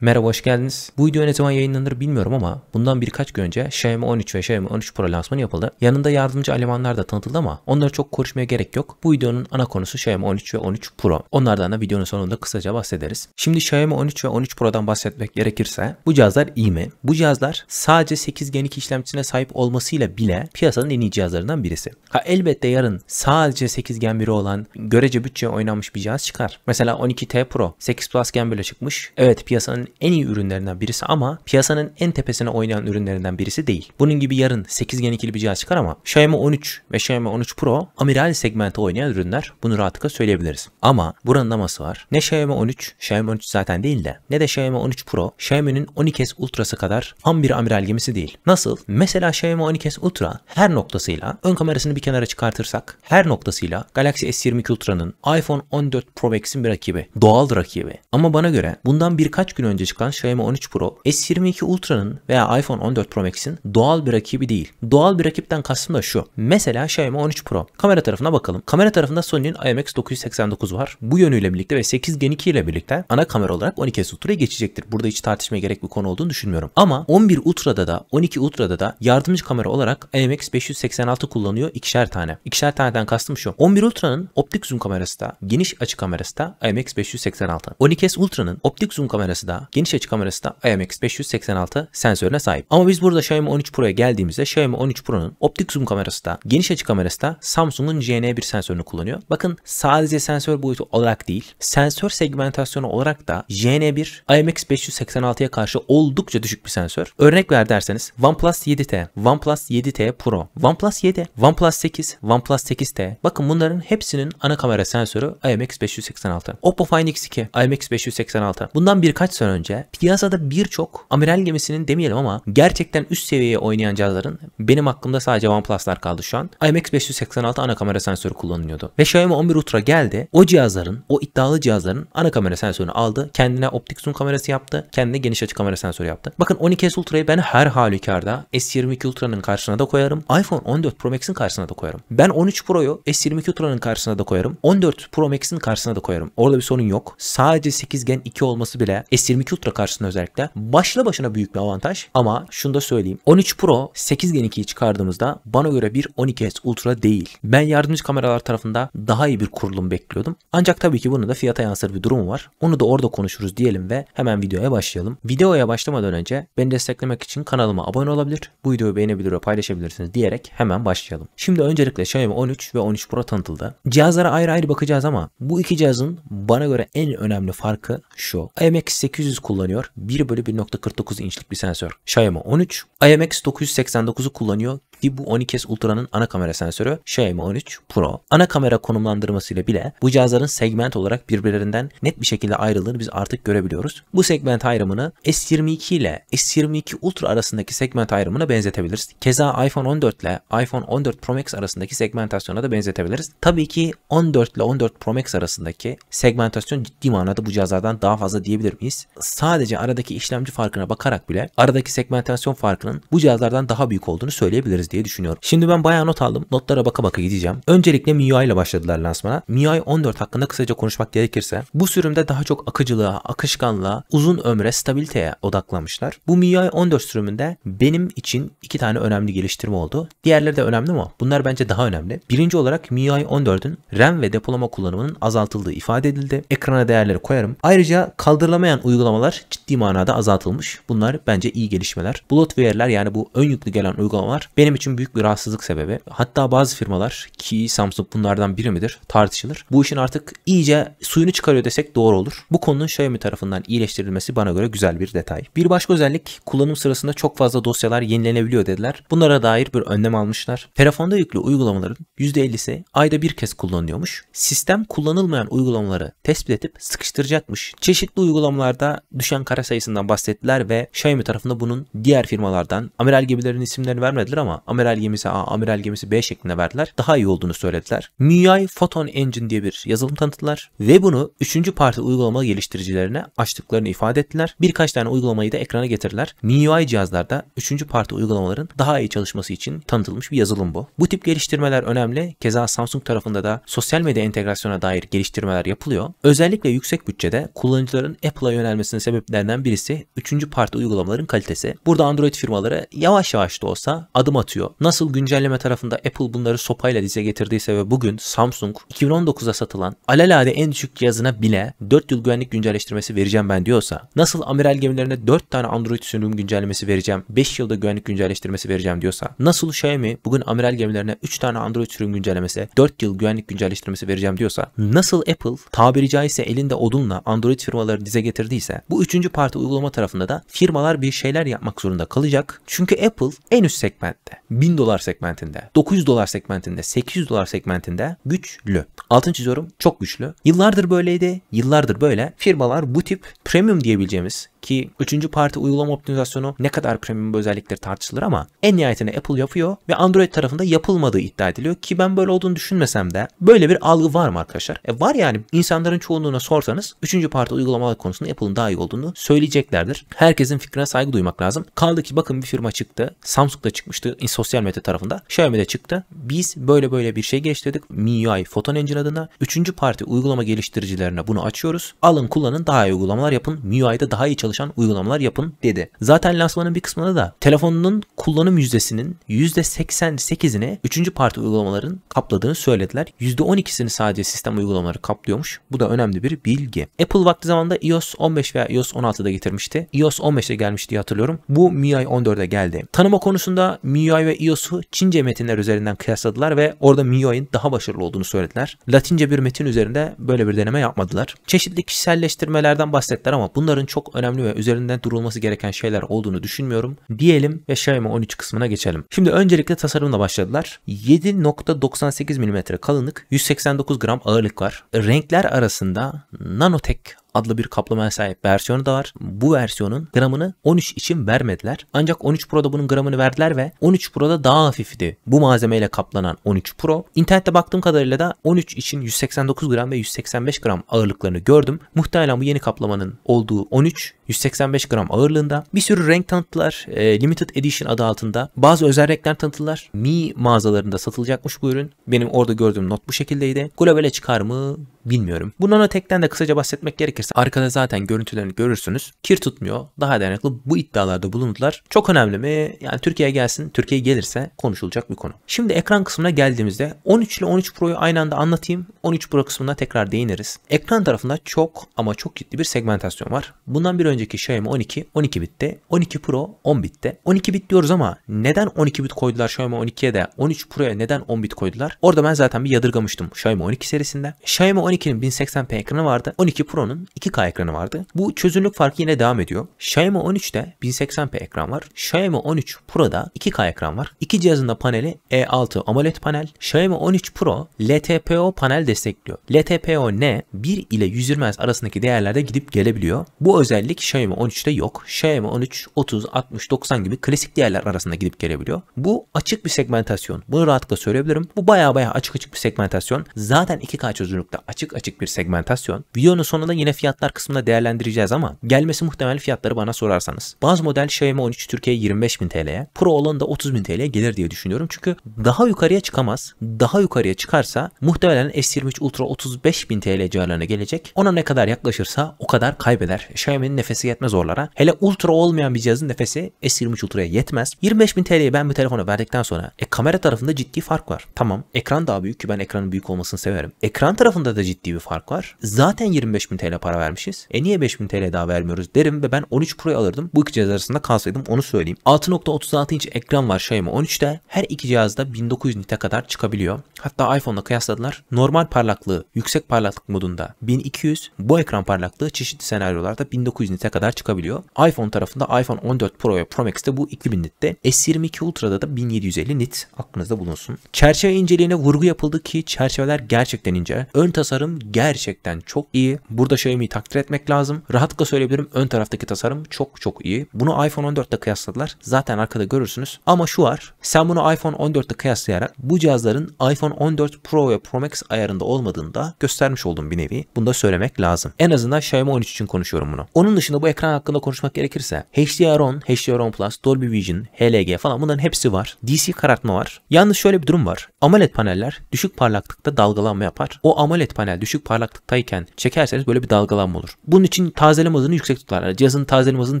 Merhaba hoş geldiniz. Bu video ne zaman yayınlanır bilmiyorum ama bundan birkaç gün önce Xiaomi 13 ve Xiaomi 13 Pro lansmanı yapıldı. Yanında yardımcı elemanlar da tanıtıldı ama onları çok konuşmaya gerek yok. Bu videonun ana konusu Xiaomi 13 ve 13 Pro. Onlardan da videonun sonunda kısaca bahsederiz. Şimdi Xiaomi 13 ve 13 Pro'dan bahsetmek gerekirse bu cihazlar iyi mi? Bu cihazlar sadece 8 Gen 2 işlemcisine sahip olmasıyla bile piyasanın en iyi cihazlarından birisi. Ha elbette yarın sadece 8 Gen 1'i olan görece bütçe oynanmış bir cihaz çıkar. Mesela 12T Pro 8 Plus Gen 1'e çıkmış. Evet piyasanın sektörün en iyi ürünlerinden birisi ama piyasanın en tepesine oynayan ürünlerinden birisi değil. Bunun gibi yarın 8 ikili bir cihaz çıkar ama Xiaomi 13 ve Xiaomi 13 Pro amiral segmente oynayan ürünler. Bunu rahatlıkla söyleyebiliriz. Ama buranın aması var. Ne Xiaomi 13, Xiaomi 13 zaten değil de ne de Xiaomi 13 Pro, Xiaomi'nin 12S Ultra'sı kadar tam bir amiral gemisi değil. Nasıl? Mesela Xiaomi 12S Ultra her noktasıyla ön kamerasını bir kenara çıkartırsak her noktasıyla Galaxy S22 Ultra'nın iPhone 14 Pro Max'in bir rakibi. Doğal rakibi. Ama bana göre bundan birkaç gün önce önce çıkan Xiaomi 13 Pro, S22 Ultra'nın veya iPhone 14 Pro Max'in doğal bir rakibi değil. Doğal bir rakipten kastım da şu. Mesela Xiaomi 13 Pro. Kamera tarafına bakalım. Kamera tarafında Sony'nin IMX 989 var. Bu yönüyle birlikte ve 8 Gen 2 ile birlikte ana kamera olarak 12 S Ultra'ya geçecektir. Burada hiç tartışmaya gerek bir konu olduğunu düşünmüyorum. Ama 11 Ultra'da da 12 Ultra'da da yardımcı kamera olarak IMX 586 kullanıyor ikişer tane. İkişer taneden kastım şu. 11 Ultra'nın optik zoom kamerası da, geniş açı kamerası da IMX 586. 12S Ultra'nın optik zoom kamerası da, geniş açı kamerası da IMX586 sensörüne sahip. Ama biz burada Xiaomi 13 Pro'ya geldiğimizde Xiaomi 13 Pro'nun optik zoom kamerası da, geniş açı kamerası da Samsung'un JN1 sensörünü kullanıyor. Bakın sadece sensör boyutu olarak değil, sensör segmentasyonu olarak da JN1 IMX586'ya karşı oldukça düşük bir sensör. Örnek ver derseniz OnePlus 7T, OnePlus 7T Pro, OnePlus 7, OnePlus 8, OnePlus 8T. Bakın bunların hepsinin ana kamera sensörü IMX586. Oppo Find X2, IMX586. Bundan birkaç sene önce piyasada birçok amiral gemisinin demeyelim ama gerçekten üst seviyeye oynayan cihazların benim aklımda sadece OnePlus'lar kaldı şu an. IMX586 ana kamera sensörü kullanılıyordu. Ve Xiaomi 11 Ultra geldi. O cihazların, o iddialı cihazların ana kamera sensörünü aldı. Kendine optik zoom kamerası yaptı. Kendine geniş açı kamera sensörü yaptı. Bakın 12S Ultra'yı ben her halükarda S22 Ultra'nın karşısına da koyarım. iPhone 14 Pro Max'in karşısına da koyarım. Ben 13 Pro'yu S22 Ultra'nın karşısına da koyarım. 14 Pro Max'in karşısına da koyarım. Orada bir sorun yok. Sadece 8 Gen 2 olması bile S22 3 Ultra karşısında özellikle başlı başına büyük bir avantaj ama şunu da söyleyeyim. 13 Pro 8 Gen 2'yi çıkardığımızda bana göre bir 12S Ultra değil. Ben yardımcı kameralar tarafında daha iyi bir kurulum bekliyordum. Ancak tabii ki bunu da fiyata yansır bir durum var. Onu da orada konuşuruz diyelim ve hemen videoya başlayalım. Videoya başlamadan önce beni desteklemek için kanalıma abone olabilir, bu videoyu beğenebilir ve paylaşabilirsiniz diyerek hemen başlayalım. Şimdi öncelikle Xiaomi 13 ve 13 Pro tanıtıldı. Cihazlara ayrı ayrı bakacağız ama bu iki cihazın bana göre en önemli farkı şu. IMX800 800 kullanıyor. 1 bölü 1.49 inçlik bir sensör. Xiaomi 13. IMX 989'u kullanıyor. Ki bu 12S Ultra'nın ana kamera sensörü Xiaomi 13 Pro. Ana kamera konumlandırmasıyla bile bu cihazların segment olarak birbirlerinden net bir şekilde ayrıldığını biz artık görebiliyoruz. Bu segment ayrımını S22 ile S22 Ultra arasındaki segment ayrımına benzetebiliriz. Keza iPhone 14 ile iPhone 14 Pro Max arasındaki segmentasyona da benzetebiliriz. Tabii ki 14 ile 14 Pro Max arasındaki segmentasyon ciddi manada bu cihazlardan daha fazla diyebilir miyiz? Sadece aradaki işlemci farkına bakarak bile aradaki segmentasyon farkının bu cihazlardan daha büyük olduğunu söyleyebiliriz diyebiliriz diye düşünüyorum. Şimdi ben bayağı not aldım. Notlara baka baka gideceğim. Öncelikle MIUI ile başladılar lansmana. MIUI 14 hakkında kısaca konuşmak gerekirse bu sürümde daha çok akıcılığa, akışkanlığa, uzun ömre, stabiliteye odaklamışlar. Bu MIUI 14 sürümünde benim için iki tane önemli geliştirme oldu. Diğerleri de önemli ama bunlar bence daha önemli. Birinci olarak MIUI 14'ün RAM ve depolama kullanımının azaltıldığı ifade edildi. Ekrana değerleri koyarım. Ayrıca kaldırılamayan uygulamalar ciddi manada azaltılmış. Bunlar bence iyi gelişmeler. Bloatware'ler yani bu ön yüklü gelen uygulamalar benim için büyük bir rahatsızlık sebebi. Hatta bazı firmalar ki Samsung bunlardan biri midir tartışılır. Bu işin artık iyice suyunu çıkarıyor desek doğru olur. Bu konunun Xiaomi tarafından iyileştirilmesi bana göre güzel bir detay. Bir başka özellik kullanım sırasında çok fazla dosyalar yenilenebiliyor dediler. Bunlara dair bir önlem almışlar. Telefonda yüklü uygulamaların %50'si ayda bir kez kullanılıyormuş. Sistem kullanılmayan uygulamaları tespit edip sıkıştıracakmış. Çeşitli uygulamalarda düşen kara sayısından bahsettiler ve Xiaomi tarafında bunun diğer firmalardan Amiral gemilerinin isimlerini vermediler ama amiral gemisi A, amiral gemisi B şeklinde verdiler. Daha iyi olduğunu söylediler. MIUI Photon Engine diye bir yazılım tanıttılar ve bunu 3. parti uygulama geliştiricilerine açtıklarını ifade ettiler. Birkaç tane uygulamayı da ekrana getirdiler. MIUI cihazlarda 3. parti uygulamaların daha iyi çalışması için tanıtılmış bir yazılım bu. Bu tip geliştirmeler önemli. Keza Samsung tarafında da sosyal medya entegrasyona dair geliştirmeler yapılıyor. Özellikle yüksek bütçede kullanıcıların Apple'a yönelmesinin sebeplerinden birisi 3. parti uygulamaların kalitesi. Burada Android firmaları yavaş yavaş da olsa adım atıyor artıyor. Nasıl güncelleme tarafında Apple bunları sopayla dize getirdiyse ve bugün Samsung 2019'da satılan alelade en düşük cihazına bile 4 yıl güvenlik güncelleştirmesi vereceğim ben diyorsa nasıl amiral gemilerine 4 tane Android sürüm güncellemesi vereceğim 5 yılda güvenlik güncelleştirmesi vereceğim diyorsa nasıl Xiaomi bugün amiral gemilerine 3 tane Android sürüm güncellemesi 4 yıl güvenlik güncelleştirmesi vereceğim diyorsa nasıl Apple tabiri caizse elinde odunla Android firmaları dize getirdiyse bu üçüncü parti uygulama tarafında da firmalar bir şeyler yapmak zorunda kalacak. Çünkü Apple en üst segmentte. 1000 dolar segmentinde, 900 dolar segmentinde, 800 dolar segmentinde güçlü. Altın çiziyorum çok güçlü. Yıllardır böyleydi, yıllardır böyle. Firmalar bu tip premium diyebileceğimiz ki 3. parti uygulama optimizasyonu ne kadar premium özellikleri tartışılır ama en nihayetinde Apple yapıyor ve Android tarafında yapılmadığı iddia ediliyor ki ben böyle olduğunu düşünmesem de böyle bir algı var mı arkadaşlar? E var yani insanların çoğunluğuna sorsanız 3. parti uygulamalar konusunda Apple'ın daha iyi olduğunu söyleyeceklerdir. Herkesin fikrine saygı duymak lazım. Kaldı ki bakın bir firma çıktı. Samsung da çıkmıştı sosyal medya tarafında Xiaomi'de çıktı. Biz böyle böyle bir şey geliştirdik. MIUI Photon Engine adına. Üçüncü parti uygulama geliştiricilerine bunu açıyoruz. Alın kullanın daha iyi uygulamalar yapın. MIUI'de daha iyi çalışan uygulamalar yapın dedi. Zaten lansmanın bir kısmında da telefonunun kullanım yüzdesinin %88'ini üçüncü parti uygulamaların kapladığını söylediler. %12'sini sadece sistem uygulamaları kaplıyormuş. Bu da önemli bir bilgi. Apple vakti zamanında iOS 15 veya iOS 16'da getirmişti. iOS 15'te gelmişti hatırlıyorum. Bu MIUI 14'e geldi. Tanıma konusunda MIUI ve iOS'u Çince metinler üzerinden kıyasladılar ve orada MIUI'nin daha başarılı olduğunu söylediler. Latince bir metin üzerinde böyle bir deneme yapmadılar. Çeşitli kişiselleştirmelerden bahsettiler ama bunların çok önemli ve üzerinden durulması gereken şeyler olduğunu düşünmüyorum. Diyelim ve Xiaomi 13 kısmına geçelim. Şimdi öncelikle tasarımla başladılar. 7.98 mm kalınlık, 189 gram ağırlık var. Renkler arasında nanotek adlı bir kaplamaya sahip versiyonu da var. Bu versiyonun gramını 13 için vermediler. Ancak 13 Pro'da bunun gramını verdiler ve 13 Pro'da daha hafifti. Bu malzemeyle kaplanan 13 Pro. İnternette baktığım kadarıyla da 13 için 189 gram ve 185 gram ağırlıklarını gördüm. Muhtemelen bu yeni kaplamanın olduğu 13 185 gram ağırlığında. Bir sürü renk tanıttılar. E, Limited Edition adı altında. Bazı özel renkler tanıttılar. Mi mağazalarında satılacakmış bu ürün. Benim orada gördüğüm not bu şekildeydi. Globale çıkar mı? bilmiyorum. Bu nanotekten de kısaca bahsetmek gerekirse arkada zaten görüntülerini görürsünüz. Kir tutmuyor. Daha dayanıklı bu iddialarda bulundular. Çok önemli mi? Yani Türkiye'ye gelsin. Türkiye gelirse konuşulacak bir konu. Şimdi ekran kısmına geldiğimizde 13 ile 13 Pro'yu aynı anda anlatayım. 13 Pro kısmına tekrar değiniriz. Ekran tarafında çok ama çok ciddi bir segmentasyon var. Bundan bir önceki Xiaomi 12 12 bitte, 12 Pro 10 bitte, 12 bit diyoruz ama neden 12 bit koydular Xiaomi 12'ye de 13 Pro'ya neden 10 bit koydular? Orada ben zaten bir yadırgamıştım Xiaomi 12 serisinde. Xiaomi 12 12'nin 1080p ekranı vardı. 12 Pro'nun 2K ekranı vardı. Bu çözünürlük farkı yine devam ediyor. Xiaomi 13'te 1080p ekran var. Xiaomi 13 Pro'da 2K ekran var. İki cihazın da paneli E6 AMOLED panel. Xiaomi 13 Pro LTPO panel destekliyor. LTPO ne? 1 ile 120 Hz arasındaki değerlerde gidip gelebiliyor. Bu özellik Xiaomi 13'te yok. Xiaomi 13, 30, 60, 90 gibi klasik değerler arasında gidip gelebiliyor. Bu açık bir segmentasyon. Bunu rahatlıkla söyleyebilirim. Bu baya baya açık açık bir segmentasyon. Zaten 2K çözünürlükte açık açık açık bir segmentasyon. Videonun sonunda yine fiyatlar kısmında değerlendireceğiz ama gelmesi muhtemel fiyatları bana sorarsanız. Bazı model Xiaomi 13 Türkiye 25.000 TL'ye, Pro olan da 30.000 TL'ye gelir diye düşünüyorum. Çünkü daha yukarıya çıkamaz. Daha yukarıya çıkarsa muhtemelen S23 Ultra 35.000 TL civarlarına gelecek. Ona ne kadar yaklaşırsa o kadar kaybeder. Xiaomi'nin nefesi yetmez oralara. Hele Ultra olmayan bir cihazın nefesi S23 Ultra'ya yetmez. 25.000 TL'ye ben bu telefona verdikten sonra e, kamera tarafında ciddi fark var. Tamam ekran daha büyük ki ben ekranın büyük olmasını severim. Ekran tarafında da ciddi ciddi bir fark var. Zaten 25.000 TL para vermişiz. E niye 5.000 TL daha vermiyoruz derim ve ben 13 Pro'yu alırdım. Bu iki cihaz arasında kalsaydım onu söyleyeyim. 6.36 inç ekran var Xiaomi 13'te. Her iki cihazda 1900 nite kadar çıkabiliyor. Hatta iPhone'la kıyasladılar. Normal parlaklığı yüksek parlaklık modunda 1200. Bu ekran parlaklığı çeşitli senaryolarda 1900 nite kadar çıkabiliyor. iPhone tarafında iPhone 14 Pro ve Pro Max'te bu 2000 nitte. S22 Ultra'da da 1750 nit aklınızda bulunsun. Çerçeve inceliğine vurgu yapıldı ki çerçeveler gerçekten ince. Ön tasarım tasarım gerçekten çok iyi. Burada Xiaomi'yi takdir etmek lazım. Rahatlıkla söyleyebilirim ön taraftaki tasarım çok çok iyi. Bunu iPhone 14'te kıyasladılar. Zaten arkada görürsünüz. Ama şu var. Sen bunu iPhone 14'te kıyaslayarak bu cihazların iPhone 14 Pro ve Pro Max ayarında olmadığını da göstermiş oldum bir nevi. Bunu da söylemek lazım. En azından Xiaomi 13 için konuşuyorum bunu. Onun dışında bu ekran hakkında konuşmak gerekirse HDR10, HDR10 Plus, Dolby Vision, HLG falan bunların hepsi var. DC karartma var. Yalnız şöyle bir durum var. AMOLED paneller düşük parlaklıkta dalgalanma yapar. O AMOLED panel muhtemelen düşük parlaklıktayken çekerseniz böyle bir dalgalanma olur. Bunun için tazeleme hızını yüksek tutarlar. Cihazın tazeleme hızını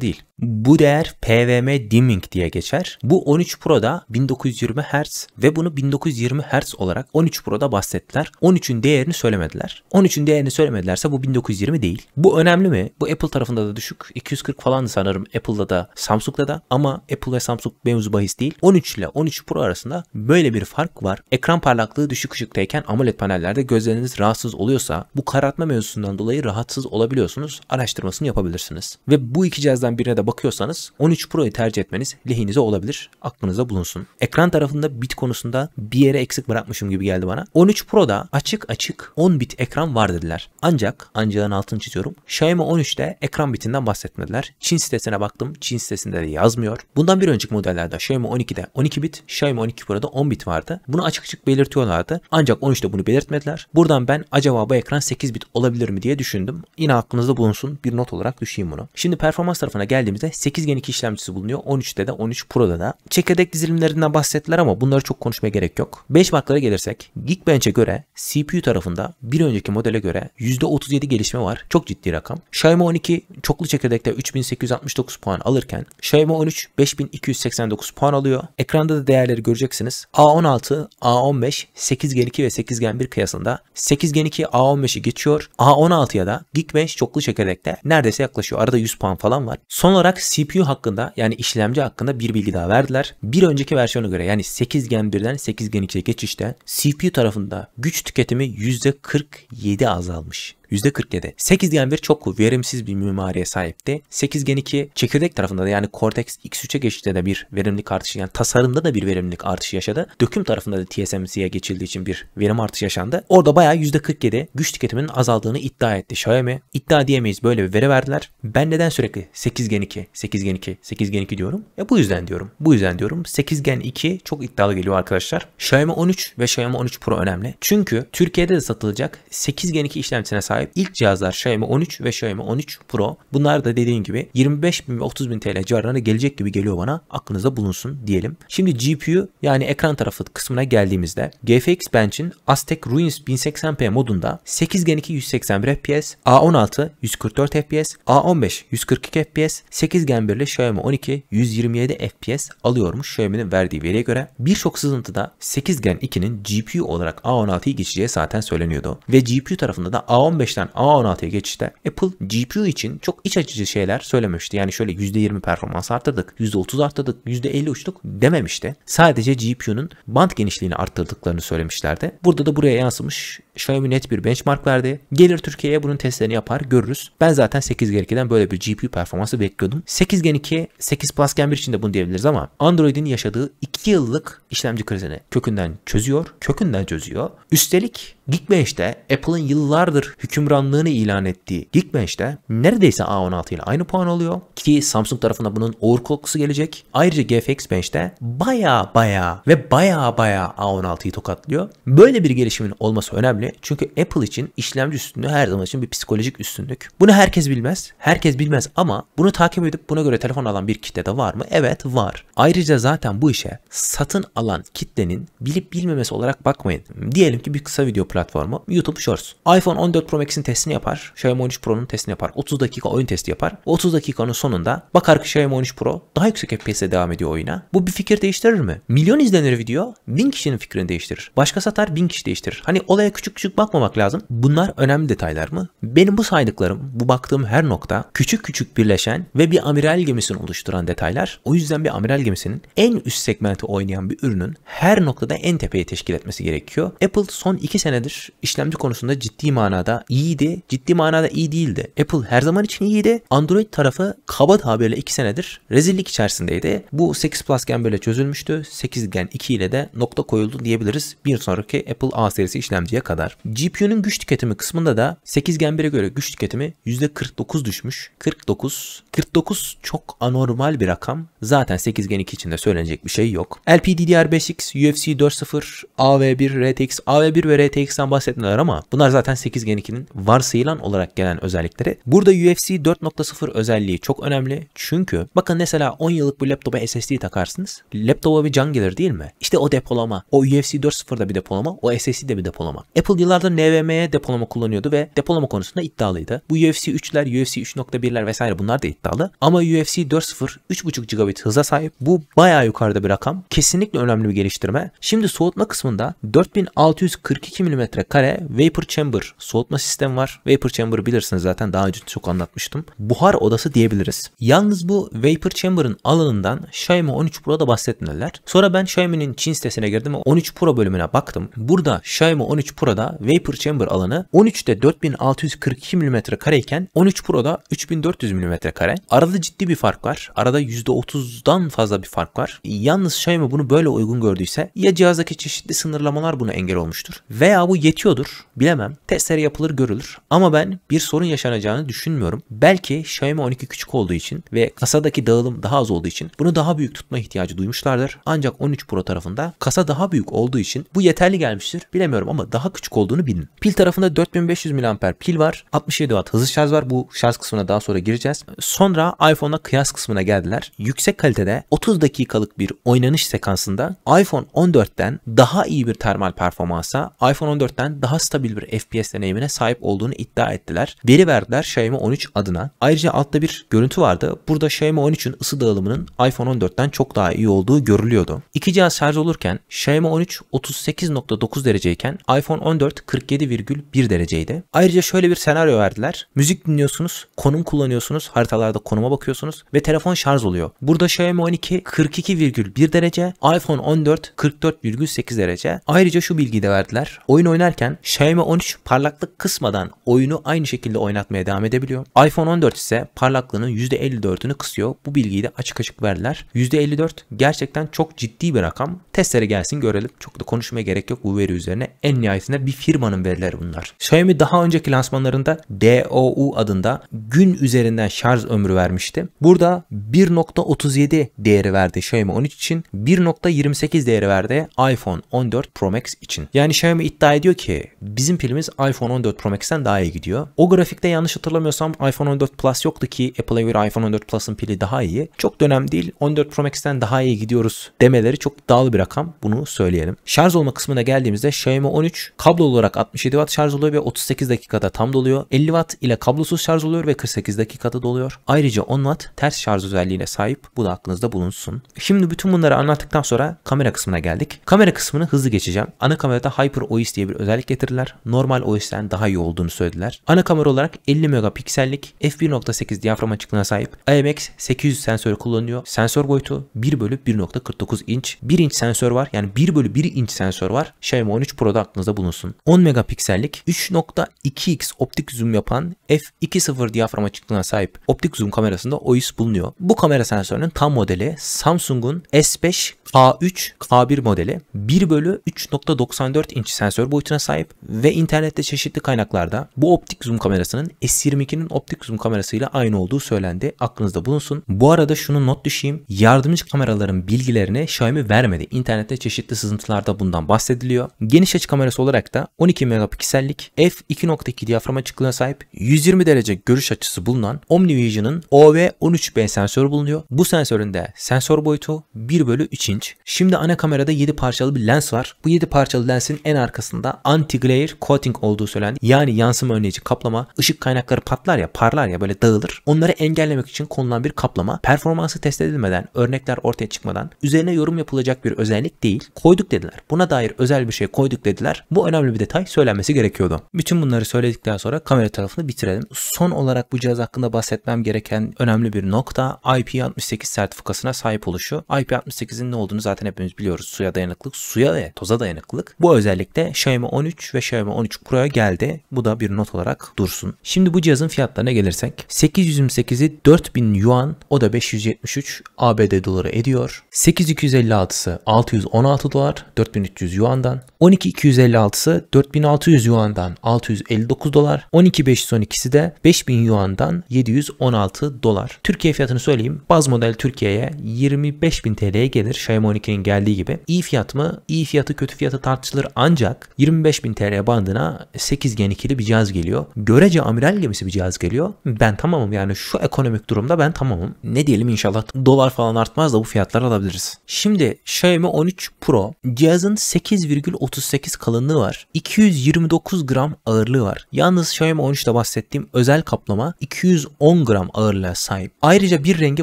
değil. Bu değer PWM dimming diye geçer. Bu 13 Pro'da 1920 Hz ve bunu 1920 Hz olarak 13 Pro'da bahsettiler. 13'ün değerini söylemediler. 13'ün değerini söylemedilerse bu 1920 değil. Bu önemli mi? Bu Apple tarafında da düşük. 240 falan sanırım Apple'da da Samsung'da da ama Apple ve Samsung mevzu bahis değil. 13 ile 13 Pro arasında böyle bir fark var. Ekran parlaklığı düşük ışıktayken AMOLED panellerde gözleriniz rahatsız oluyorsa bu karartma mevzusundan dolayı rahatsız olabiliyorsunuz. Araştırmasını yapabilirsiniz. Ve bu iki cihazdan birine de bakıyorsanız 13 Pro'yu tercih etmeniz lehinize olabilir. Aklınıza bulunsun. Ekran tarafında bit konusunda bir yere eksik bırakmışım gibi geldi bana. 13 Pro'da açık açık 10 bit ekran var dediler. Ancak ancağın altını çiziyorum. Xiaomi 13'te ekran bitinden bahsetmediler. Çin sitesine baktım. Çin sitesinde de yazmıyor. Bundan bir önceki modellerde Xiaomi 12'de 12 bit, Xiaomi 12 Pro'da 10 bit vardı. Bunu açık açık belirtiyorlardı. Ancak 13'te bunu belirtmediler. Buradan ben acaba acaba bu ekran 8 bit olabilir mi diye düşündüm. Yine aklınızda bulunsun bir not olarak düşeyim bunu. Şimdi performans tarafına geldiğimizde 8 Gen 2 işlemcisi bulunuyor. 13'te de 13 Pro'da da. Çekirdek dizilimlerinden bahsettiler ama bunları çok konuşmaya gerek yok. baklara gelirsek Geekbench'e göre CPU tarafında bir önceki modele göre %37 gelişme var. Çok ciddi rakam. Xiaomi 12 çoklu çekirdekte 3869 puan alırken Xiaomi 13 5289 puan alıyor. Ekranda da değerleri göreceksiniz. A16, A15, 8 Gen 2 ve 8 Gen 1 kıyasında 8 Gen 2 a A15'i geçiyor. A16'ya da Geekbench çoklu çekerek de neredeyse yaklaşıyor. Arada 100 puan falan var. Son olarak CPU hakkında yani işlemci hakkında bir bilgi daha verdiler. Bir önceki versiyona göre yani 8 Gen 1'den 8 Gen 2'ye geçişte CPU tarafında güç tüketimi %47 azalmış. %47. gen bir çok verimsiz bir mimariye sahipti. gen 2 çekirdek tarafında da yani Cortex X3'e geçişte de bir verimlilik artışı yani tasarımda da bir verimlilik artışı yaşadı. Döküm tarafında da TSMC'ye geçildiği için bir verim artışı yaşandı. Orada bayağı %47 güç tüketiminin azaldığını iddia etti Xiaomi. İddia diyemeyiz böyle bir veri verdiler. Ben neden sürekli 8 Gen 2, 8 Gen 2, 8 Gen 2 diyorum? E bu yüzden diyorum. Bu yüzden diyorum. 8 Gen 2 çok iddialı geliyor arkadaşlar. Xiaomi 13 ve Xiaomi 13 Pro önemli. Çünkü Türkiye'de de satılacak 8 Gen 2 işlemcisine sahip sahip ilk cihazlar Xiaomi 13 ve Xiaomi 13 Pro. Bunlar da dediğim gibi 25000 bin ve 30 TL civarlarına gelecek gibi geliyor bana. Aklınızda bulunsun diyelim. Şimdi GPU yani ekran tarafı kısmına geldiğimizde GFX Bench'in Aztec Ruins 1080p modunda 8 Gen 2 181 FPS, A16 144 FPS, A15 142 FPS, 8 Gen 1 ile Xiaomi 12 127 FPS alıyormuş Xiaomi'nin verdiği veriye göre. Birçok sızıntıda 8 Gen 2'nin GPU olarak A16'yı geçeceği zaten söyleniyordu. Ve GPU tarafında da A15 A15'ten A16'ya geçişte Apple GPU için çok iç açıcı şeyler söylememişti. Yani şöyle %20 performans arttırdık, %30 arttırdık, %50 uçtuk dememişti. Sadece GPU'nun band genişliğini arttırdıklarını söylemişlerdi. Burada da buraya yansımış Xiaomi net bir benchmark verdi. Gelir Türkiye'ye bunun testlerini yapar görürüz. Ben zaten 8 Gen 2'den böyle bir GPU performansı bekliyordum. 8 Gen 2, 8 Plus Gen 1 için de bunu diyebiliriz ama Android'in yaşadığı 2 yıllık işlemci krizini kökünden çözüyor, kökünden çözüyor. Üstelik Geekbench'te Apple'ın yıllardır hükümranlığını ilan ettiği Geekbench'te neredeyse A16 ile aynı puan alıyor ki Samsung tarafında bunun overclock'su gelecek. Ayrıca GFX Bench'te baya baya ve baya baya A16'yı tokatlıyor. Böyle bir gelişimin olması önemli çünkü Apple için işlemci üstünlüğü her zaman için bir psikolojik üstünlük. Bunu herkes bilmez. Herkes bilmez ama bunu takip edip buna göre telefon alan bir kitle de var mı? Evet var. Ayrıca zaten bu işe satın alan kitlenin bilip bilmemesi olarak bakmayın. Diyelim ki bir kısa video platformu YouTube Shorts. iPhone 14 Pro Max'in testini yapar. Xiaomi 13 Pro'nun testini yapar. 30 dakika oyun testi yapar. 30 dakikanın sonunda bakar ki Xiaomi 13 Pro daha yüksek FPS'e devam ediyor oyuna. Bu bir fikir değiştirir mi? Milyon izlenir video. Bin kişinin fikrini değiştirir. Başka satar bin kişi değiştirir. Hani olaya küçük küçük bakmamak lazım. Bunlar önemli detaylar mı? Benim bu saydıklarım, bu baktığım her nokta küçük küçük birleşen ve bir amiral gemisini oluşturan detaylar. O yüzden bir amiral gemisinin en üst segmenti oynayan bir ürünün her noktada en tepeye teşkil etmesi gerekiyor. Apple son 2 senede senelerdir işlemci konusunda ciddi manada iyiydi. Ciddi manada iyi değildi. Apple her zaman için iyiydi. Android tarafı kaba tabirle 2 senedir rezillik içerisindeydi. Bu 8 Plus Gen böyle çözülmüştü. 8 Gen 2 ile de nokta koyuldu diyebiliriz. Bir sonraki Apple A serisi işlemciye kadar. GPU'nun güç tüketimi kısmında da 8 Gen 1'e göre güç tüketimi %49 düşmüş. 49. 49 çok anormal bir rakam. Zaten 8 Gen 2 için de söylenecek bir şey yok. LPDDR5X, UFC 4.0, AV1, RTX, AV1 ve RTX Matrix'ten bahsetmiyorlar ama bunlar zaten 8 Gen 2'nin varsayılan olarak gelen özellikleri. Burada UFC 4.0 özelliği çok önemli. Çünkü bakın mesela 10 yıllık bir laptopa SSD takarsınız. Laptopa bir can gelir değil mi? İşte o depolama. O UFC 4.0'da bir depolama. O SSD'de bir depolama. Apple yıllarda NVMe depolama kullanıyordu ve depolama konusunda iddialıydı. Bu UFC 3'ler, UFC 3.1'ler vesaire bunlar da iddialı. Ama UFC 4.0 3.5 GB hıza sahip. Bu bayağı yukarıda bir rakam. Kesinlikle önemli bir geliştirme. Şimdi soğutma kısmında 4642 mm metre vapor chamber soğutma sistemi var. Vapor chamber bilirsiniz zaten daha önce çok anlatmıştım. Buhar odası diyebiliriz. Yalnız bu vapor chamber'ın alanından Xiaomi 13 Pro'da bahsetmediler. Sonra ben Xiaomi'nin Çin sitesine girdim ve 13 Pro bölümüne baktım. Burada Xiaomi 13 Pro'da vapor chamber alanı 13'te 4642 mm kareyken 13 Pro'da 3400 mm kare. Arada ciddi bir fark var. Arada %30'dan fazla bir fark var. Yalnız Xiaomi bunu böyle uygun gördüyse ya cihazdaki çeşitli sınırlamalar buna engel olmuştur veya bu bu yetiyordur. Bilemem. Testler yapılır görülür. Ama ben bir sorun yaşanacağını düşünmüyorum. Belki Xiaomi 12 küçük olduğu için ve kasadaki dağılım daha az olduğu için bunu daha büyük tutma ihtiyacı duymuşlardır. Ancak 13 Pro tarafında kasa daha büyük olduğu için bu yeterli gelmiştir. Bilemiyorum ama daha küçük olduğunu bilin. Pil tarafında 4500 mAh pil var. 67 Watt hızlı şarj var. Bu şarj kısmına daha sonra gireceğiz. Sonra iPhone'la kıyas kısmına geldiler. Yüksek kalitede 30 dakikalık bir oynanış sekansında iPhone 14'ten daha iyi bir termal performansa iPhone 14'ten daha stabil bir FPS deneyimine sahip olduğunu iddia ettiler. Veri verdiler Xiaomi 13 adına. Ayrıca altta bir görüntü vardı. Burada Xiaomi 13'ün ısı dağılımının iPhone 14'ten çok daha iyi olduğu görülüyordu. İki cihaz şarj olurken Xiaomi 13 38.9 dereceyken iPhone 14 47,1 dereceydi. Ayrıca şöyle bir senaryo verdiler. Müzik dinliyorsunuz, konum kullanıyorsunuz, haritalarda konuma bakıyorsunuz ve telefon şarj oluyor. Burada Xiaomi 12 42,1 derece, iPhone 14 44,8 derece. Ayrıca şu bilgiyi de verdiler. Oyun oyun oynarken Xiaomi 13 parlaklık kısmadan oyunu aynı şekilde oynatmaya devam edebiliyor. iPhone 14 ise parlaklığının %54'ünü kısıyor. Bu bilgiyi de açık açık verdiler. %54 gerçekten çok ciddi bir rakam. Testlere gelsin görelim. Çok da konuşmaya gerek yok bu veri üzerine. En nihayetinde bir firmanın verileri bunlar. Xiaomi daha önceki lansmanlarında DOU adında gün üzerinden şarj ömrü vermişti. Burada 1.37 değeri verdi Xiaomi 13 için. 1.28 değeri verdi iPhone 14 Pro Max için. Yani Xiaomi iddia ediyor ki bizim pilimiz iPhone 14 Pro Max'ten daha iyi gidiyor. O grafikte yanlış hatırlamıyorsam iPhone 14 Plus yoktu ki Apple'a göre iPhone 14 Plus'ın pili daha iyi. Çok dönem değil 14 Pro Max'ten daha iyi gidiyoruz demeleri çok iddialı bir rakam bunu söyleyelim. Şarj olma kısmına geldiğimizde Xiaomi 13 kablo olarak 67 watt şarj oluyor ve 38 dakikada tam doluyor. 50 watt ile kablosuz şarj oluyor ve 48 dakikada doluyor. Ayrıca 10 watt ters şarj özelliğine sahip. Bu da aklınızda bulunsun. Şimdi bütün bunları anlattıktan sonra kamera kısmına geldik. Kamera kısmını hızlı geçeceğim. Ana kamerada HyperOS diye bir özellik getirdiler. Normal OS'ten daha iyi olduğunu söylediler. Ana kamera olarak 50 megapiksellik f1.8 diyafram açıklığına sahip IMX 800 sensörü kullanıyor. Sensör boyutu 1 bölü 1.49 inç. 1 inç sensör var yani 1 bölü 1 inç sensör var. Xiaomi 13 Pro'da aklınızda bulunsun. 10 megapiksellik 3.2x optik zoom yapan f2.0 diyafram açıklığına sahip optik zoom kamerasında OIS bulunuyor. Bu kamera sensörünün tam modeli Samsung'un S5 a 3 K1 modeli 1 bölü 3.94 inç sensör Bu boyutuna sahip ve internette çeşitli kaynaklarda bu optik zoom kamerasının S22'nin optik zoom kamerasıyla aynı olduğu söylendi. Aklınızda bulunsun. Bu arada şunu not düşeyim. Yardımcı kameraların bilgilerini Xiaomi vermedi. İnternette çeşitli sızıntılarda bundan bahsediliyor. Geniş açı kamerası olarak da 12 megapiksellik f2.2 diyafram açıklığına sahip 120 derece görüş açısı bulunan OmniVision'ın OV13B sensörü bulunuyor. Bu sensörün de sensör boyutu 1 bölü 3 inç. Şimdi ana kamerada 7 parçalı bir lens var. Bu 7 parçalı lensin en arkasında altında anti-glare coating olduğu söylenen yani yansıma önleyici kaplama ışık kaynakları patlar ya parlar ya böyle dağılır. Onları engellemek için konulan bir kaplama performansı test edilmeden örnekler ortaya çıkmadan üzerine yorum yapılacak bir özellik değil. Koyduk dediler. Buna dair özel bir şey koyduk dediler. Bu önemli bir detay söylenmesi gerekiyordu. Bütün bunları söyledikten sonra kamera tarafını bitirelim. Son olarak bu cihaz hakkında bahsetmem gereken önemli bir nokta IP68 sertifikasına sahip oluşu. IP68'in ne olduğunu zaten hepimiz biliyoruz. Suya dayanıklık, suya ve toza dayanıklılık. Bu özellikle Xiaomi Xiaomi 13 ve Xiaomi 13 Pro'ya geldi. Bu da bir not olarak dursun. Şimdi bu cihazın fiyatlarına gelirsek 828'i 4000 yuan o da 573 ABD doları ediyor. 8256'sı 616 dolar 4300 yuandan. 12256'sı 4600 yuandan 659 dolar. 12512'si de 5000 yuandan 716 dolar. Türkiye fiyatını söyleyeyim. Baz model Türkiye'ye 25.000 TL'ye gelir. Xiaomi 12'nin geldiği gibi. İyi fiyat mı? İyi fiyatı kötü fiyatı tartışılır ancak 25 bin TL bandına 8 gen 2'li bir cihaz geliyor. Görece amiral gemisi bir cihaz geliyor. Ben tamamım yani şu ekonomik durumda ben tamamım. Ne diyelim inşallah dolar falan artmaz da bu fiyatları alabiliriz. Şimdi Xiaomi 13 Pro cihazın 8,38 kalınlığı var. 229 gram ağırlığı var. Yalnız Xiaomi 13'te bahsettiğim özel kaplama 210 gram ağırlığa sahip. Ayrıca bir rengi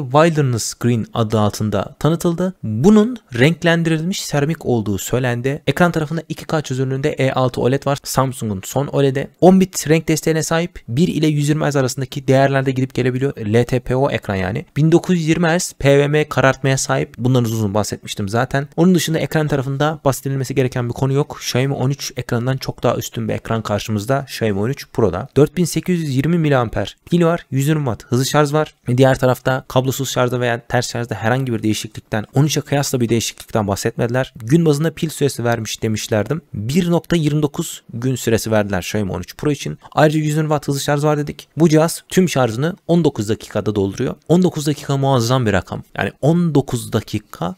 Wilderness Green adı altında tanıtıldı. Bunun renklendirilmiş seramik olduğu söylendi. Ekran tarafında 2K çözünürlüğünde önünde E6 OLED var. Samsung'un son OLED'i. 10 bit renk desteğine sahip 1 ile 120 Hz arasındaki değerlerde gidip gelebiliyor. LTPO ekran yani. 1920 Hz PWM karartmaya sahip. Bundan uzun uzun bahsetmiştim zaten. Onun dışında ekran tarafında bahsedilmesi gereken bir konu yok. Xiaomi 13 ekranından çok daha üstün bir ekran karşımızda Xiaomi 13 Pro'da. 4820 mAh pil var. 120 Watt hızlı şarj var. Diğer tarafta kablosuz şarjda veya ters şarjda herhangi bir değişiklikten 13'e kıyasla bir değişiklikten bahsetmediler. Gün bazında pil süresi vermiş demişlerdim. 1. 6.29 gün süresi verdiler Xiaomi 13 Pro için. Ayrıca 120 Watt hızlı şarj var dedik. Bu cihaz tüm şarjını 19 dakikada dolduruyor. 19 dakika muazzam bir rakam. Yani 19 dakika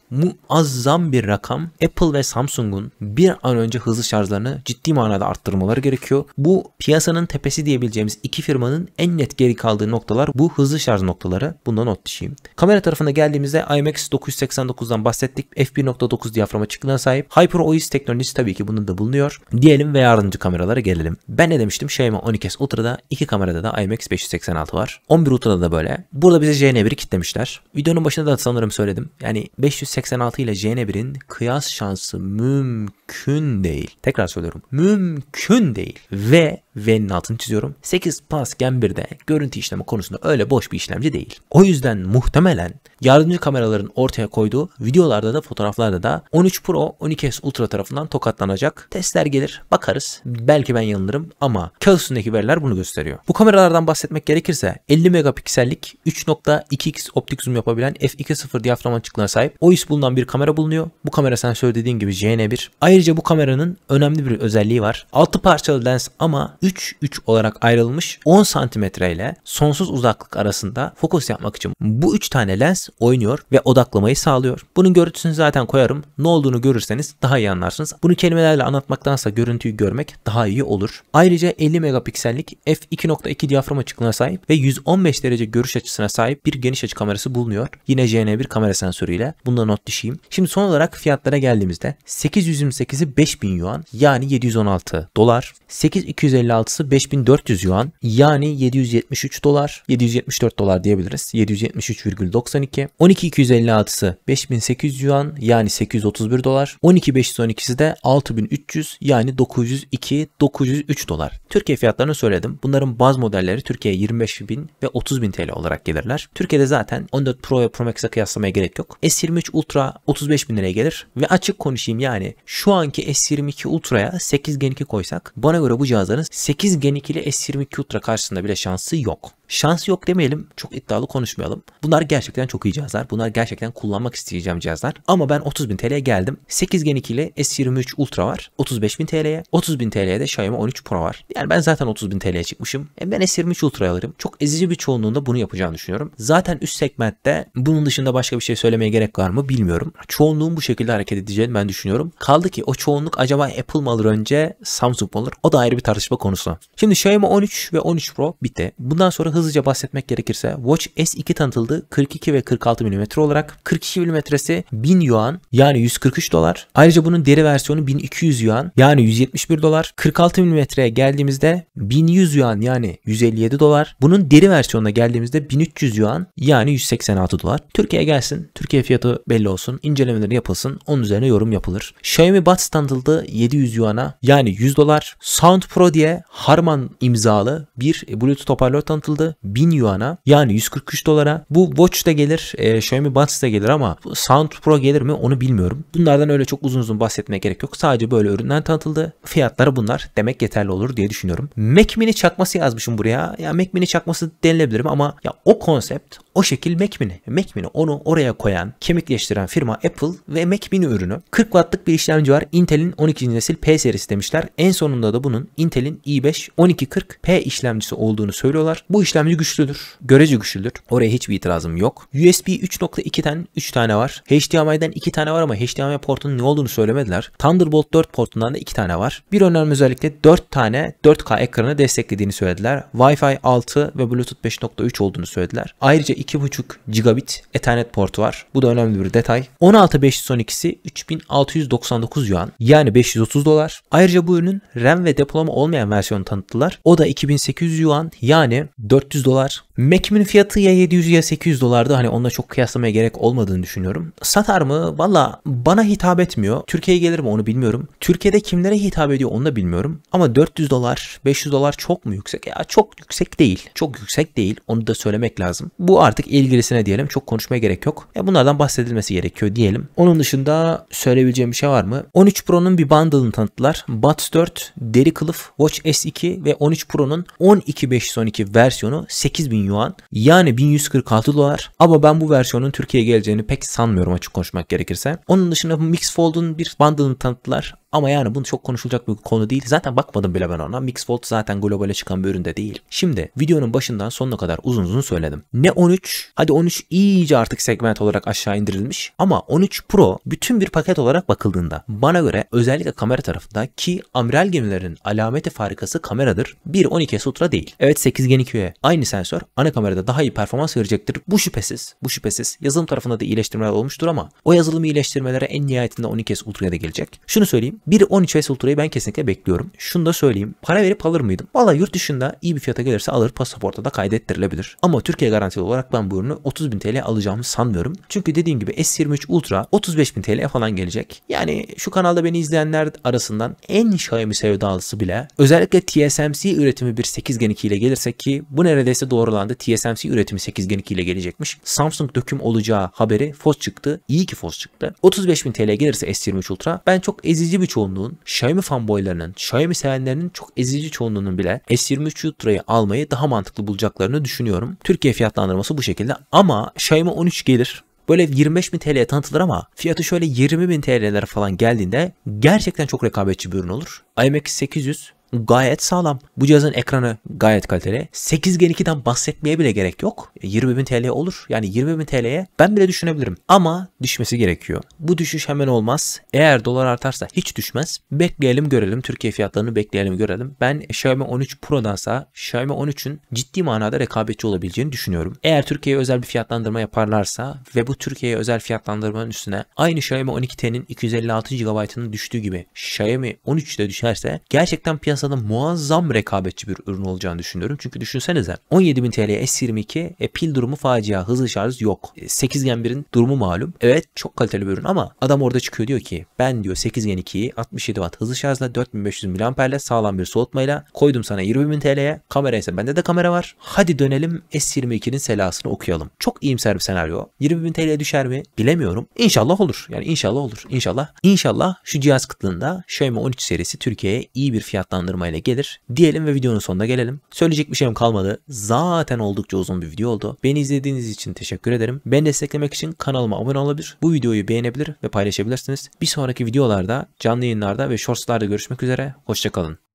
muazzam bir rakam. Apple ve Samsung'un bir an önce hızlı şarjlarını ciddi manada arttırmaları gerekiyor. Bu piyasanın tepesi diyebileceğimiz iki firmanın en net geri kaldığı noktalar bu hızlı şarj noktaları. Bunda not düşeyim. Kamera tarafına geldiğimizde IMX 989'dan bahsettik. F1.9 diyafram açıklığına sahip. HyperOS teknolojisi tabii ki bunun da bulunuyor gerekiyor. Diyelim ve yardımcı kameralara gelelim. Ben ne demiştim? Xiaomi 12S Ultra'da iki kamerada da IMX 586 var. 11 Ultra'da da böyle. Burada bize JN1'i kitlemişler. Videonun başında da sanırım söyledim. Yani 586 ile JN1'in kıyas şansı mümkün değil. Tekrar söylüyorum. Mümkün değil. Ve V'nin altını çiziyorum. 8 Plus Pascal 1'de görüntü işleme konusunda öyle boş bir işlemci değil. O yüzden muhtemelen yardımcı kameraların ortaya koyduğu videolarda da fotoğraflarda da 13 Pro 12S Ultra tarafından tokatlanacak. Testler gelir bakarız. Belki ben yanılırım ama kağıt üstündeki veriler bunu gösteriyor. Bu kameralardan bahsetmek gerekirse 50 megapiksellik 3.2x optik zoom yapabilen f2.0 diyafram açıklığına sahip OIS bulunan bir kamera bulunuyor. Bu kamera sensör dediğim gibi JN1. Ayrıca bu kameranın önemli bir özelliği var. 6 parçalı lens ama 3-3 olarak ayrılmış 10 santimetre ile sonsuz uzaklık arasında fokus yapmak için bu 3 tane lens oynuyor ve odaklamayı sağlıyor. Bunun görüntüsünü zaten koyarım. Ne olduğunu görürseniz daha iyi anlarsınız. Bunu kelimelerle anlatmaktansa görüntüyü görmek daha iyi olur. Ayrıca 50 megapiksellik f2.2 diyafram açıklığına sahip ve 115 derece görüş açısına sahip bir geniş açı kamerası bulunuyor. Yine JN1 kamera sensörüyle. Bunda not düşeyim. Şimdi son olarak fiyatlara geldiğimizde 828'i 5000 yuan yani 716 dolar. 8256 %56'sı 5400 yuan yani 773 dolar 774 dolar diyebiliriz 773,92 12 12256'sı 5800 yuan yani 831 dolar 12 512'si de 6300 yani 902 903 dolar. Türkiye fiyatlarını söyledim. Bunların bazı modelleri Türkiye'ye 25.000 ve 30.000 TL olarak gelirler. Türkiye'de zaten 14 Pro ve Pro Max'e kıyaslamaya gerek yok. S23 Ultra 35.000 liraya gelir ve açık konuşayım yani şu anki S22 Ultra'ya 8 Gen 2 koysak bana göre bu cihazların 8 Gen 2 ile S22 Ultra karşısında bile şansı yok. Şans yok demeyelim. Çok iddialı konuşmayalım. Bunlar gerçekten çok iyi cihazlar. Bunlar gerçekten kullanmak isteyeceğim cihazlar. Ama ben 30.000 TL'ye geldim. 8 Gen 2 ile S23 Ultra var. 35.000 TL'ye. 30.000 TL'ye de Xiaomi 13 Pro var. Yani ben zaten 30.000 TL'ye çıkmışım. ben S23 Ultra alırım. Çok ezici bir çoğunluğunda bunu yapacağını düşünüyorum. Zaten üst segmentte bunun dışında başka bir şey söylemeye gerek var mı bilmiyorum. Çoğunluğun bu şekilde hareket edeceğini ben düşünüyorum. Kaldı ki o çoğunluk acaba Apple mı alır önce Samsung mu alır? O da ayrı bir tartışma konusu. Şimdi Xiaomi 13 ve 13 Pro bitti. Bundan sonra hızlıca bahsetmek gerekirse Watch S2 tanıtıldı 42 ve 46 mm olarak. 42 mm'si 1000 yuan yani 143 dolar. Ayrıca bunun deri versiyonu 1200 yuan yani 171 dolar. 46 mm'ye geldiğimizde 1100 yuan yani 157 dolar. Bunun deri versiyonuna geldiğimizde 1300 yuan yani 186 dolar. Türkiye'ye gelsin. Türkiye fiyatı belli olsun. incelemeleri yapılsın. Onun üzerine yorum yapılır. Xiaomi Buds tanıtıldı 700 yuana yani 100 dolar. Sound Pro diye Harman imzalı bir Bluetooth hoparlör tanıtıldı fiyatı 1000 yuana yani 143 dolara. Bu Watch da gelir, e, Xiaomi Buds da gelir ama Sound Pro gelir mi onu bilmiyorum. Bunlardan öyle çok uzun uzun bahsetmeye gerek yok. Sadece böyle üründen tanıtıldı. Fiyatları bunlar demek yeterli olur diye düşünüyorum. Mac Mini çakması yazmışım buraya. Ya Mac Mini çakması denilebilirim ama ya o konsept, o şekil Mac Mini. Mac Mini onu oraya koyan, kemikleştiren firma Apple ve Mac Mini ürünü. 40 wattlık bir işlemci var. Intel'in 12. nesil P serisi demişler. En sonunda da bunun Intel'in i5 1240P işlemcisi olduğunu söylüyorlar. Bu işlemci güçlüdür. Görece güçlüdür. Oraya hiçbir itirazım yok. USB 3.2'den 3 tane var. HDMI'den 2 tane var ama HDMI portunun ne olduğunu söylemediler. Thunderbolt 4 portundan da 2 tane var. Bir önemli özellikle 4 tane 4K ekranı desteklediğini söylediler. Wi-Fi 6 ve Bluetooth 5.3 olduğunu söylediler. Ayrıca 2.5 gigabit Ethernet portu var. Bu da önemli bir detay. 16512'si 3699 yuan yani 530 dolar. Ayrıca bu ürünün RAM ve depolama olmayan versiyonu tanıttılar. O da 2800 yuan yani 400 dolar. Mac'in fiyatı ya 700 ya 800 dolardı. Hani onunla çok kıyaslamaya gerek olmadığını düşünüyorum. Satar mı? Valla bana hitap etmiyor. Türkiye'ye gelir mi onu bilmiyorum. Türkiye'de kimlere hitap ediyor onu da bilmiyorum. Ama 400 dolar, 500 dolar çok mu yüksek? Ya çok yüksek değil. Çok yüksek değil. Onu da söylemek lazım. Bu artık ilgilisine diyelim. Çok konuşmaya gerek yok. Ya bunlardan bahsedilmesi gerekiyor diyelim. Onun dışında söyleyebileceğim bir şey var mı? 13 Pro'nun bir bundle'ını tanıttılar. Buds 4, deri kılıf, Watch S2 ve 13 Pro'nun 12512 versiyonu 8000 yuan yani 1146 dolar ama ben bu versiyonun Türkiye'ye geleceğini pek sanmıyorum açık konuşmak gerekirse. Onun dışında Mix Fold'un bir bandını tanıttılar ama yani bunu çok konuşulacak bir konu değil. Zaten bakmadım bile ben ona. Mixfold zaten globale çıkan bir üründe değil. Şimdi videonun başından sonuna kadar uzun uzun söyledim. Ne 13? Hadi 13 iyice artık segment olarak aşağı indirilmiş. Ama 13 Pro bütün bir paket olarak bakıldığında bana göre özellikle kamera tarafında ki amiral gemilerin alameti farikası kameradır. 12 Ultra değil. Evet 8 Gen 2'ye aynı sensör ana kamerada daha iyi performans verecektir. Bu şüphesiz. Bu şüphesiz. Yazılım tarafında da iyileştirmeler olmuştur ama o yazılım iyileştirmelere en nihayetinde 12S Ultra'ya da gelecek. Şunu söyleyeyim söyleyeyim. 1.13 Vessel Tura'yı ben kesinlikle bekliyorum. Şunu da söyleyeyim. Para verip alır mıydım? Valla yurt dışında iyi bir fiyata gelirse alır pasaporta da kaydettirilebilir. Ama Türkiye garantili olarak ben bu ürünü 30.000 TL alacağımı sanmıyorum. Çünkü dediğim gibi S23 Ultra 35.000 TL falan gelecek. Yani şu kanalda beni izleyenler arasından en Xiaomi sevdalısı bile özellikle TSMC üretimi bir 8 Gen 2 ile gelirse ki bu neredeyse doğrulandı. TSMC üretimi 8 Gen 2 ile gelecekmiş. Samsung döküm olacağı haberi FOS çıktı. İyi ki FOS çıktı. 35.000 TL gelirse S23 Ultra ben çok ezici bir bir çoğunluğun Xiaomi fanboylarının, Xiaomi sevenlerinin çok ezici çoğunluğunun bile S23 Ultra'yı almayı daha mantıklı bulacaklarını düşünüyorum. Türkiye fiyatlandırması bu şekilde ama Xiaomi 13 gelir böyle 25 bin TL'ye tanıtılır ama fiyatı şöyle 20 bin TL'lere falan geldiğinde gerçekten çok rekabetçi bir ürün olur. IMX 800 gayet sağlam. Bu cihazın ekranı gayet kaliteli. 8 Gen 2'den bahsetmeye bile gerek yok. 20.000 e, TL olur. Yani 20.000 TL'ye ben bile düşünebilirim. Ama düşmesi gerekiyor. Bu düşüş hemen olmaz. Eğer dolar artarsa hiç düşmez. Bekleyelim görelim. Türkiye fiyatlarını bekleyelim görelim. Ben Xiaomi 13 Pro'dansa Xiaomi 13'ün ciddi manada rekabetçi olabileceğini düşünüyorum. Eğer Türkiye'ye özel bir fiyatlandırma yaparlarsa ve bu Türkiye'ye özel fiyatlandırmanın üstüne aynı Xiaomi 12T'nin 256 GB'ının düştüğü gibi Xiaomi 13'de düşerse gerçekten piyasa piyasada muazzam rekabetçi bir ürün olacağını düşünüyorum. Çünkü düşünsenize 17.000 TL S22 e, pil durumu facia hızlı şarj yok. E, 8 Gen 1'in durumu malum. Evet çok kaliteli bir ürün ama adam orada çıkıyor diyor ki ben diyor 8 Gen 2'yi 67 Watt hızlı şarjla 4500 mAh sağlam bir soğutmayla koydum sana 20.000 TL'ye. Kamera ise bende de kamera var. Hadi dönelim S22'nin selasını okuyalım. Çok iyimser bir senaryo. 20.000 TL'ye düşer mi? Bilemiyorum. İnşallah olur. Yani inşallah olur. İnşallah. İnşallah şu cihaz kıtlığında Xiaomi 13 serisi Türkiye'ye iyi bir fiyattan detaylandırmayla gelir. Diyelim ve videonun sonuna gelelim. Söyleyecek bir şeyim kalmadı. Zaten oldukça uzun bir video oldu. Beni izlediğiniz için teşekkür ederim. Beni desteklemek için kanalıma abone olabilir, bu videoyu beğenebilir ve paylaşabilirsiniz. Bir sonraki videolarda, canlı yayınlarda ve shortslarda görüşmek üzere. Hoşçakalın.